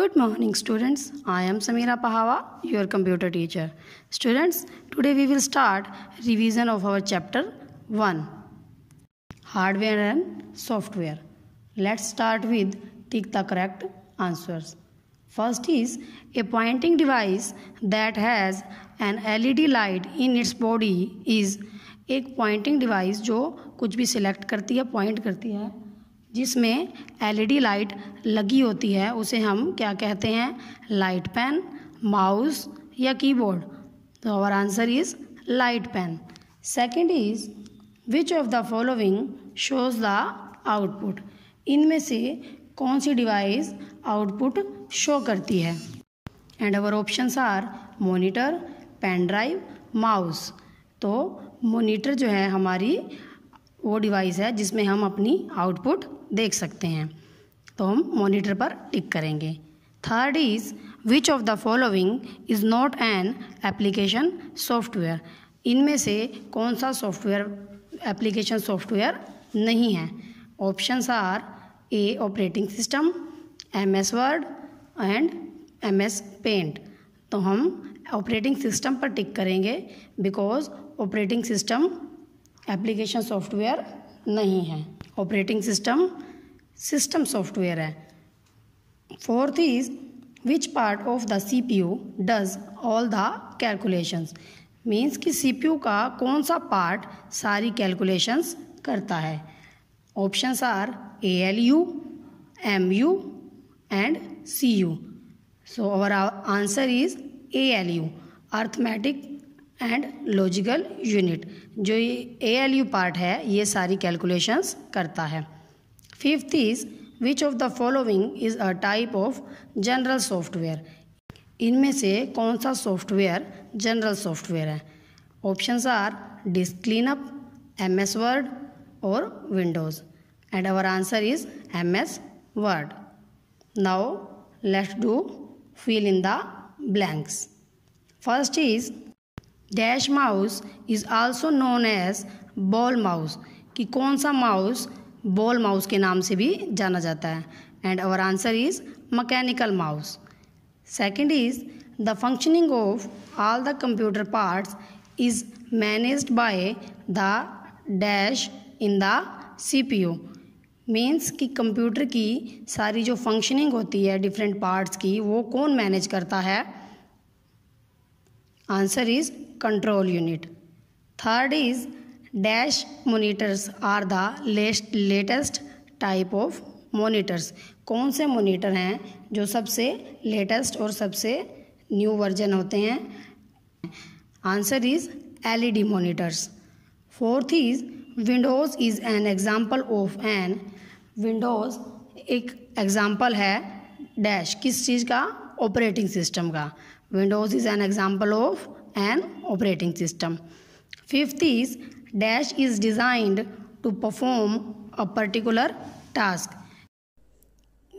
Good morning students. I am Samira Pahawa, your computer teacher. Students, today we will start revision of our chapter 1. Hardware and software. Let's start with tick the correct answers. First is a pointing device that has an LED light in its body is एक pointing device जो कुछ भी select करती है point करती है जिसमें LED light लगी होती है उसे हम क्या कहते हैं लाइट पेन माउस या कीबोर्ड तो our answer is light pen second is which of the following shows the output इनमें से कौन सी डिवाइस आउटपुट शो करती है and our options are monitor pen drive mouse तो मोनीटर जो है हमारी वो डिवाइस है जिसमें हम अपनी आउटपुट देख सकते हैं तो हम मॉनिटर पर टिक करेंगे third is which of the following is not an application software इनमें से कौन सा सॉफ्टवेयर एप्लीकेशन सॉफ्टवेयर नहीं है options are a operating system M S Word and M S Paint तो हम ऑपरेटिंग सिस्टम पर टिक करेंगे because operating system application software नहीं है ऑपरेटिंग सिस्टम सिस्टम सॉफ्टवेयर है fourth is which part of the C P U does all the calculations means कि सी P you का कौन सा पार्ट सारी कैलकुलेशंस करता है options are A L U M U and C U so और answer is A L U arithmetic and logical unit जो ये ए एल यू पार्ट है ये सारी कैलकुलेशंस करता है fifth is which of the following is a type of general software इनमें से कौन सा सॉफ्टवेयर जनरल सॉफ्टवेयर है options are disk cleanup M S Word और Windows and our answer is M S Word now let's do fill in the blanks first is dash mouse is also known as ball mouse कि कौन सा mouse ball mouse के नाम से भी जाना जाता है and our answer is mechanical mouse second is the functioning of all the computer parts is managed by the dash in P cpu means कि कंप्यूटर की सारी जो फंक्शनिंग होती है डिफरेंट पार्ट्स की वो कौन मैनेज करता है answer is control unit. Third is dash monitors are the latest, latest type of monitors. कौन से monitor हैं जो सबसे latest और सबसे new version होते हैं Answer is LED monitors. Fourth is Windows is an example of an Windows एक example है dash किस चीज़ का ऑपरेटिंग सिस्टम का Windows is an example of an operating system. Fifth is dash is designed to perform a particular task.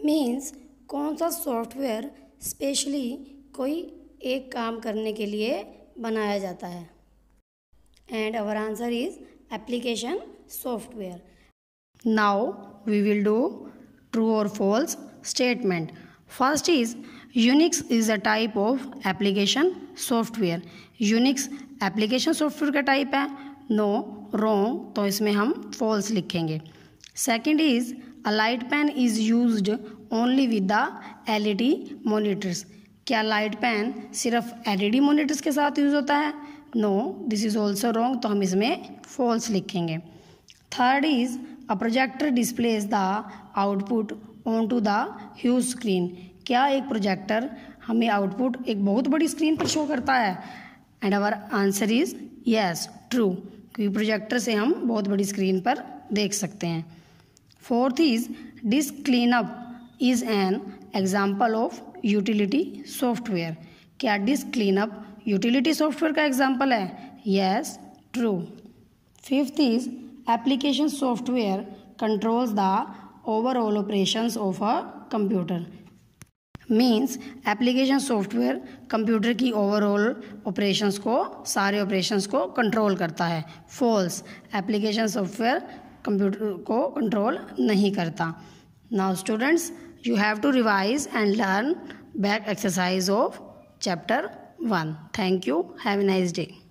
Means कौन सा software specially कोई एक काम करने के लिए बनाया जाता है and our answer is application software now we will do true और false statement First is Unix is a type of application software. Unix application software का type है no wrong तो इसमें हम false लिखेंगे Second is a light pen is used only with the LED monitors. क्या light pen सिर्फ LED monitors के साथ यूज़ होता है no this is also wrong तो हम इसमें फॉल्स लिखेंगे third is a projector displays the output on to the huge screen क्या एक प्रोजेक्टर हमें आउटपुट एक बहुत बड़ी स्क्रीन पर शो करता है and our answer is yes true क्योंकि प्रोजेक्टर से हम बहुत बड़ी स्क्रीन पर देख सकते हैं fourth is disk clean up is an example of utility software क्या disk clean up utility software का एग्जाम्पल है यस ट्रू fifth is application software controls the overall operations of a computer means application software computer की overall operations को सारे operations को control करता है फॉल्स एप्लीकेशन सॉफ्टवेयर कंप्यूटर को कंट्रोल नहीं करता now students you have to revise and learn back exercise of chapter one thank you have a nice day